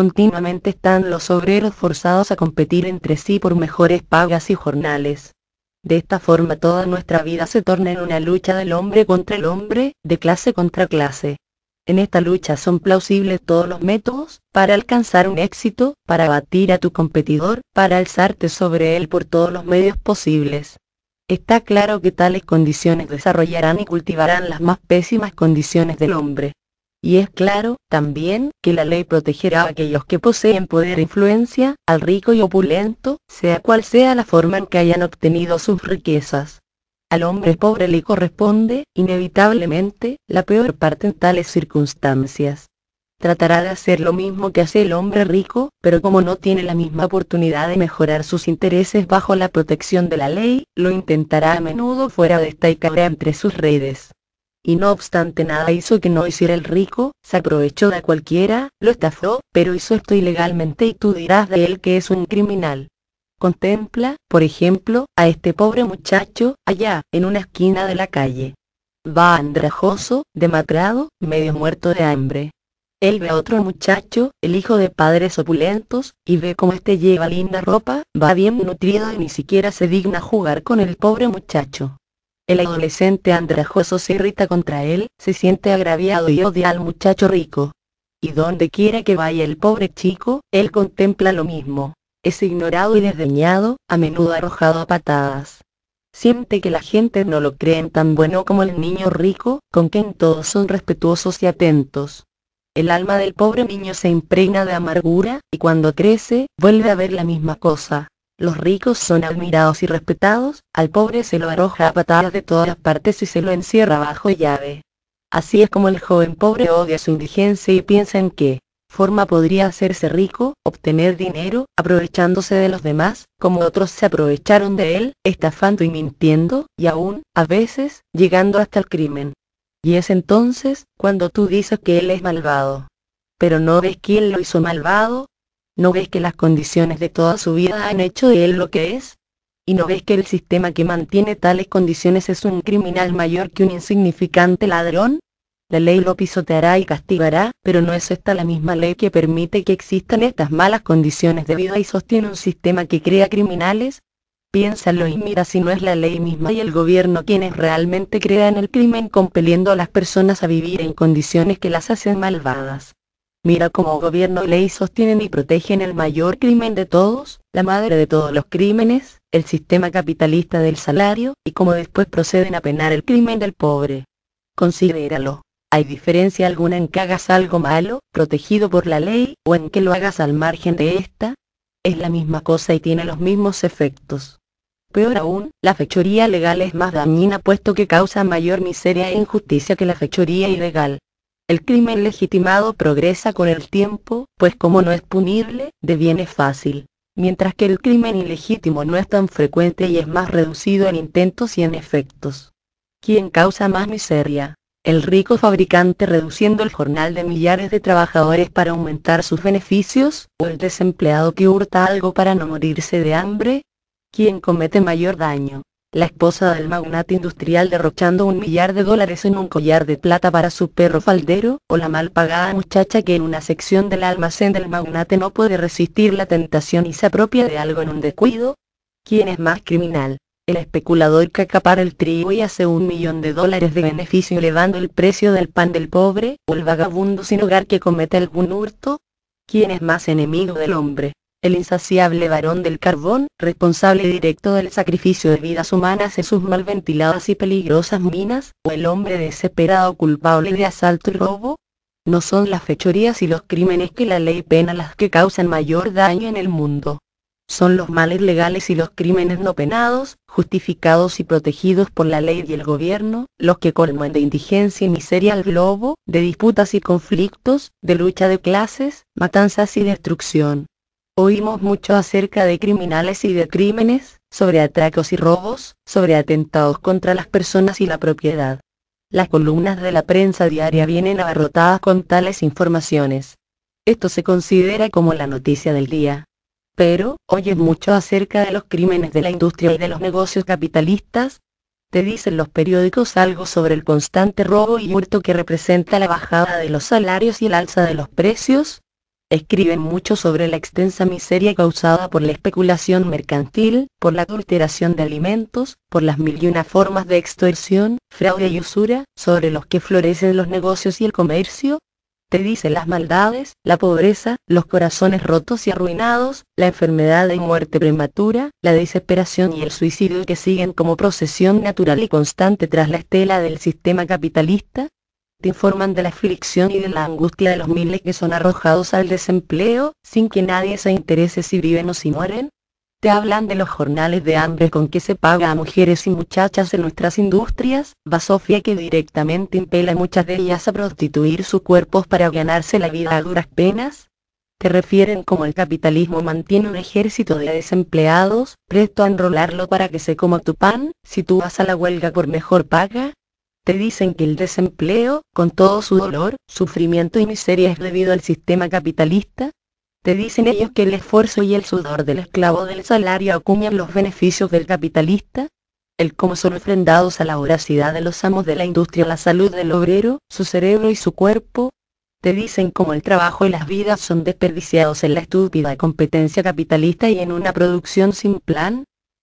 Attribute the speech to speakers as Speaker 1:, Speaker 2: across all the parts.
Speaker 1: Continuamente están los obreros forzados a competir entre sí por mejores pagas y jornales. De esta forma toda nuestra vida se torna en una lucha del hombre contra el hombre, de clase contra clase. En esta lucha son plausibles todos los métodos, para alcanzar un éxito, para batir a tu competidor, para alzarte sobre él por todos los medios posibles. Está claro que tales condiciones desarrollarán y cultivarán las más pésimas condiciones del hombre. Y es claro, también, que la ley protegerá a aquellos que poseen poder e influencia, al rico y opulento, sea cual sea la forma en que hayan obtenido sus riquezas. Al hombre pobre le corresponde, inevitablemente, la peor parte en tales circunstancias. Tratará de hacer lo mismo que hace el hombre rico, pero como no tiene la misma oportunidad de mejorar sus intereses bajo la protección de la ley, lo intentará a menudo fuera de esta y caerá entre sus redes y no obstante nada hizo que no hiciera el rico, se aprovechó de cualquiera, lo estafó, pero hizo esto ilegalmente y tú dirás de él que es un criminal. Contempla, por ejemplo, a este pobre muchacho, allá, en una esquina de la calle. Va andrajoso, demacrado, medio muerto de hambre. Él ve a otro muchacho, el hijo de padres opulentos, y ve cómo este lleva linda ropa, va bien nutrido y ni siquiera se digna jugar con el pobre muchacho. El adolescente andrajoso se irrita contra él, se siente agraviado y odia al muchacho rico. Y donde quiera que vaya el pobre chico, él contempla lo mismo. Es ignorado y desdeñado, a menudo arrojado a patadas. Siente que la gente no lo cree tan bueno como el niño rico, con quien todos son respetuosos y atentos. El alma del pobre niño se impregna de amargura, y cuando crece, vuelve a ver la misma cosa. Los ricos son admirados y respetados, al pobre se lo arroja a patadas de todas partes y se lo encierra bajo llave. Así es como el joven pobre odia su indigencia y piensa en qué forma podría hacerse rico, obtener dinero, aprovechándose de los demás, como otros se aprovecharon de él, estafando y mintiendo, y aún, a veces, llegando hasta el crimen. Y es entonces, cuando tú dices que él es malvado. Pero no ves quién lo hizo malvado, ¿No ves que las condiciones de toda su vida han hecho de él lo que es? ¿Y no ves que el sistema que mantiene tales condiciones es un criminal mayor que un insignificante ladrón? La ley lo pisoteará y castigará, pero no es esta la misma ley que permite que existan estas malas condiciones de vida y sostiene un sistema que crea criminales. Piénsalo y mira si no es la ley misma y el gobierno quienes realmente crean el crimen compeliendo a las personas a vivir en condiciones que las hacen malvadas. Mira cómo gobierno y ley sostienen y protegen el mayor crimen de todos, la madre de todos los crímenes, el sistema capitalista del salario, y cómo después proceden a penar el crimen del pobre. Considéralo. ¿Hay diferencia alguna en que hagas algo malo, protegido por la ley, o en que lo hagas al margen de esta? Es la misma cosa y tiene los mismos efectos. Peor aún, la fechoría legal es más dañina puesto que causa mayor miseria e injusticia que la fechoría ilegal. El crimen legitimado progresa con el tiempo, pues como no es punible, deviene fácil. Mientras que el crimen ilegítimo no es tan frecuente y es más reducido en intentos y en efectos. ¿Quién causa más miseria? El rico fabricante reduciendo el jornal de millares de trabajadores para aumentar sus beneficios, o el desempleado que hurta algo para no morirse de hambre. ¿Quién comete mayor daño? la esposa del magnate industrial derrochando un millar de dólares en un collar de plata para su perro faldero, o la mal pagada muchacha que en una sección del almacén del magnate no puede resistir la tentación y se apropia de algo en un descuido? ¿Quién es más criminal? El especulador que acapara el trigo y hace un millón de dólares de beneficio elevando el precio del pan del pobre, o el vagabundo sin hogar que comete algún hurto? ¿Quién es más enemigo del hombre? el insaciable varón del carbón, responsable directo del sacrificio de vidas humanas en sus mal ventiladas y peligrosas minas, o el hombre desesperado culpable de asalto y robo? No son las fechorías y los crímenes que la ley pena las que causan mayor daño en el mundo. Son los males legales y los crímenes no penados, justificados y protegidos por la ley y el gobierno, los que colman de indigencia y miseria al globo, de disputas y conflictos, de lucha de clases, matanzas y destrucción. Oímos mucho acerca de criminales y de crímenes, sobre atracos y robos, sobre atentados contra las personas y la propiedad. Las columnas de la prensa diaria vienen abarrotadas con tales informaciones. Esto se considera como la noticia del día. Pero, oyes mucho acerca de los crímenes de la industria y de los negocios capitalistas. Te dicen los periódicos algo sobre el constante robo y hurto que representa la bajada de los salarios y el alza de los precios escriben mucho sobre la extensa miseria causada por la especulación mercantil, por la adulteración de alimentos, por las mil y una formas de extorsión, fraude y usura, sobre los que florecen los negocios y el comercio, te dicen las maldades, la pobreza, los corazones rotos y arruinados, la enfermedad y muerte prematura, la desesperación y el suicidio que siguen como procesión natural y constante tras la estela del sistema capitalista, te informan de la aflicción y de la angustia de los miles que son arrojados al desempleo, sin que nadie se interese si viven o si mueren? Te hablan de los jornales de hambre con que se paga a mujeres y muchachas de nuestras industrias, basofia que directamente impela a muchas de ellas a prostituir sus cuerpos para ganarse la vida a duras penas. Te refieren como el capitalismo mantiene un ejército de desempleados, presto a enrolarlo para que se coma tu pan, si tú vas a la huelga por mejor paga, te dicen que el desempleo, con todo su dolor, sufrimiento y miseria es debido al sistema capitalista? ¿Te dicen ellos que el esfuerzo y el sudor del esclavo del salario acuñan los beneficios del capitalista? El cómo son ofrendados a la voracidad de los amos de la industria la salud del obrero, su cerebro y su cuerpo, te dicen cómo el trabajo y las vidas son desperdiciados en la estúpida competencia capitalista y en una producción sin plan,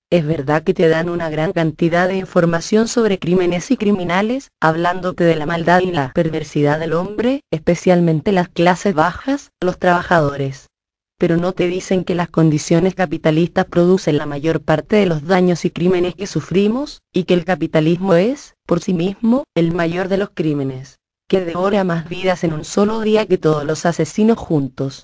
Speaker 1: es verdad que te dan una gran cantidad de información sobre crímenes y criminales, hablándote de la maldad y la perversidad del hombre, especialmente las clases bajas, los trabajadores. Pero no te dicen que las condiciones capitalistas producen la mayor parte de los daños y crímenes que sufrimos, y que el capitalismo es, por sí mismo, el mayor de los crímenes, que devora más vidas en un solo día que todos los asesinos juntos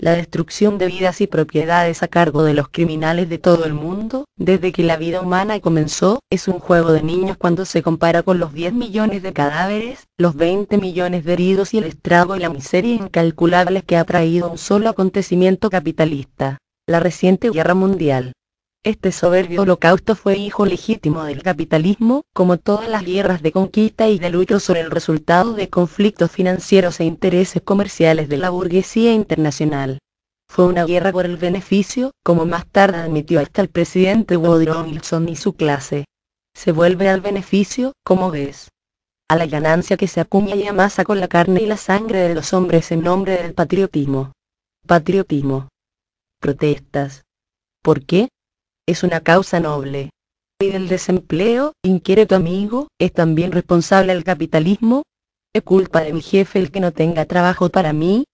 Speaker 1: la destrucción de vidas y propiedades a cargo de los criminales de todo el mundo, desde que la vida humana comenzó, es un juego de niños cuando se compara con los 10 millones de cadáveres, los 20 millones de heridos y el estrago y la miseria incalculables que ha traído un solo acontecimiento capitalista, la reciente guerra mundial. Este soberbio holocausto fue hijo legítimo del capitalismo, como todas las guerras de conquista y de lucro son el resultado de conflictos financieros e intereses comerciales de la burguesía internacional. Fue una guerra por el beneficio, como más tarde admitió hasta el presidente Woodrow Wilson y su clase. Se vuelve al beneficio, como ves. A la ganancia que se acuña y amasa con la carne y la sangre de los hombres en nombre del patriotismo. Patriotismo. Protestas. ¿Por qué? es una causa noble. ¿Y del desempleo, inquiere tu amigo, es también responsable el capitalismo? ¿Es culpa de mi jefe el que no tenga trabajo para mí?